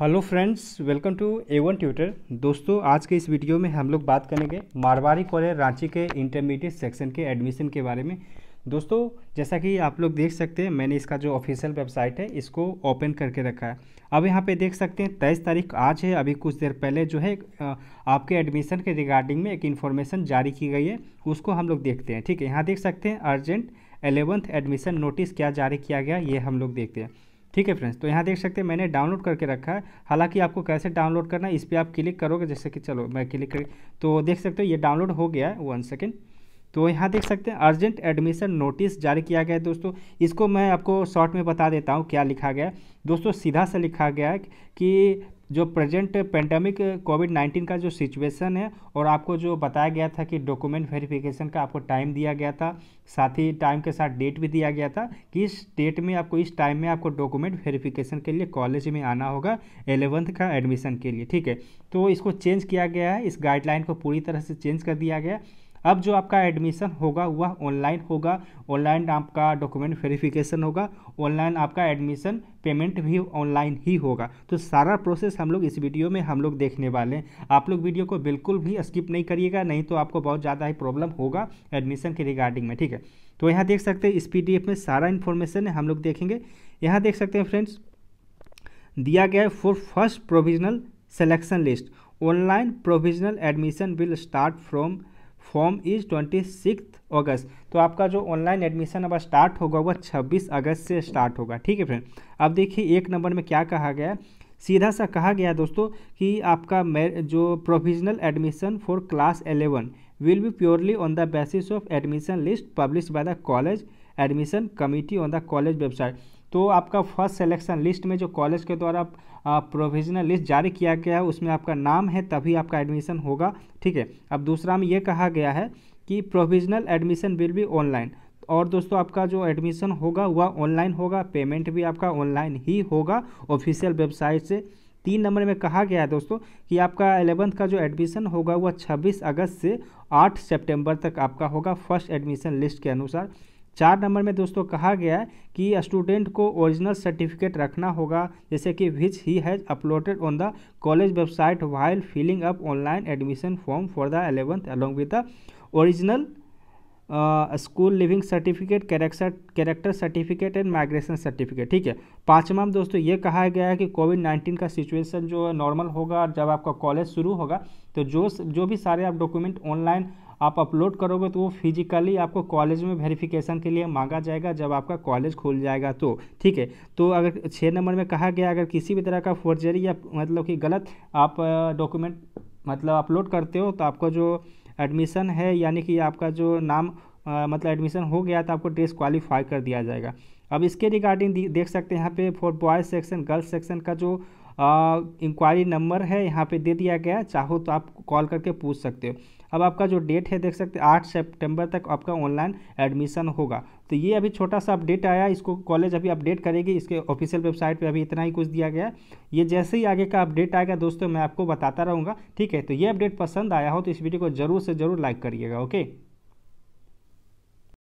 hello friends welcome to A one tutor दोस्तों आज के इस वीडियो में हम लोग बात करेंगे मारवाड़ी कॉलेज रांची के इंटरमीडिएट सेक्शन के एडमिशन के बारे में दोस्तों जैसा कि आप लोग देख सकते हैं मैंने इसका जो ऑफिशियल वेबसाइट है इसको ओपन करके रखा है अब यहाँ पे देख सकते हैं तेईस तारीख आज है अभी कुछ देर पहले जो है आपके एडमिशन के रिगार्डिंग में एक इन्फॉर्मेशन जारी की गई है उसको हम लोग देखते हैं ठीक है यहाँ देख सकते हैं अर्जेंट एलेवंथ एडमिशन नोटिस क्या जारी किया गया ये हम लोग देखते हैं ठीक है फ्रेंड्स तो यहाँ देख सकते हैं मैंने डाउनलोड करके रखा है हालांकि आपको कैसे डाउनलोड करना है इस पर आप क्लिक करोगे जैसे कि चलो मैं क्लिक कर तो देख सकते हो ये डाउनलोड हो गया है वन सेकेंड तो यहाँ देख सकते हैं अर्जेंट एडमिशन नोटिस जारी किया गया है दोस्तों इसको मैं आपको शॉर्ट में बता देता हूँ क्या लिखा गया है दोस्तों सीधा सा लिखा गया है कि जो प्रेजेंट पेंडेमिक कोविड नाइन्टीन का जो सिचुएशन है और आपको जो बताया गया था कि डॉक्यूमेंट वेरिफिकेशन का आपको टाइम दिया गया था साथ ही टाइम के साथ डेट भी दिया गया था कि इस डेट में आपको इस टाइम में आपको डॉक्यूमेंट वेरिफिकेशन के लिए कॉलेज में आना होगा एलेवंथ का एडमिशन के लिए ठीक है तो इसको चेंज किया गया है इस गाइडलाइन को पूरी तरह से चेंज कर दिया गया अब जो आपका एडमिशन होगा वह ऑनलाइन होगा ऑनलाइन आपका डॉक्यूमेंट वेरिफिकेशन होगा ऑनलाइन आपका एडमिशन पेमेंट भी ऑनलाइन ही होगा तो सारा प्रोसेस हम लोग इस वीडियो में हम लोग देखने वाले हैं आप लोग वीडियो को बिल्कुल भी स्किप नहीं करिएगा नहीं तो आपको बहुत ज़्यादा ही प्रॉब्लम होगा एडमिशन के रिगार्डिंग में ठीक है तो यहाँ देख सकते हैं इस पी में सारा इन्फॉर्मेशन है हम लोग देखेंगे यहाँ देख सकते हैं फ्रेंड्स दिया गया है for first provisional selection list online provisional admission will start from form is twenty six August तो आपका जो ऑनलाइन एडमिशन अब स्टार्ट होगा वह छब्बीस अगस्त से स्टार्ट होगा ठीक है फ्रेंड अब देखिए एक नंबर में क्या कहा गया है सीधा सा कहा गया दोस्तों कि आपका जो provisional admission for class eleven will be purely on the basis of admission list publish by the college admission committee on the college website तो आपका फर्स्ट सेलेक्शन लिस्ट में जो कॉलेज के द्वारा प्रोविजनल लिस्ट जारी किया गया है उसमें आपका नाम है तभी आपका एडमिशन होगा ठीक है अब दूसरा में ये कहा गया है कि प्रोविजनल एडमिशन विल भी ऑनलाइन और दोस्तों आपका जो एडमिशन होगा वह ऑनलाइन होगा पेमेंट भी आपका ऑनलाइन ही होगा ऑफिशियल वेबसाइट से तीन नंबर में कहा गया है दोस्तों कि आपका एलेवंथ का जो एडमिशन होगा वह 26 अगस्त से 8 सितंबर तक आपका होगा फर्स्ट एडमिशन लिस्ट के अनुसार चार नंबर में दोस्तों कहा गया है कि स्टूडेंट को ओरिजिनल सर्टिफिकेट रखना होगा जैसे कि which he has uploaded on the college website while filling up online admission form for the eleventh along with the original school leaving certificate character character certificate and migration certificate ठीक है पाँचवा में दोस्तों ये कहा गया है कि कोविड नाइन्टीन का सिचुएसन जो है नॉर्मल होगा और जब आपका कॉलेज शुरू होगा तो जो जो भी सारे आप डॉक्यूमेंट ऑनलाइन आप अपलोड करोगे तो वो फिजिकली आपको कॉलेज में वेरिफिकेशन के लिए मांगा जाएगा जब आपका कॉलेज खुल जाएगा तो ठीक है तो अगर छः नंबर में कहा गया अगर किसी भी तरह का फोर्जरी या मतलब कि गलत आप डॉक्यूमेंट मतलब अपलोड करते हो तो आपका जो एडमिशन है यानी कि आपका जो नाम आ, मतलब एडमिशन हो गया तो आपको डिसक्वालीफाई कर दिया जाएगा अब इसके रिगार्डिंग देख सकते हैं यहाँ पे for boys section girls section का जो इंक्वायरी नंबर है यहाँ पे दे दिया गया है चाहो तो आप कॉल करके पूछ सकते हो अब आपका जो डेट है देख सकते हैं आठ सितंबर तक आपका ऑनलाइन एडमिशन होगा तो ये अभी छोटा सा अपडेट आया इसको कॉलेज अभी अपडेट करेगी इसके ऑफिशियल वेबसाइट पे अभी इतना ही कुछ दिया गया ये जैसे ही आगे का अपडेट आएगा दोस्तों मैं आपको बताता रहूँगा ठीक है तो ये अपडेट पसंद आया हो तो इस वीडियो को जरूर से ज़रूर लाइक करिएगा ओके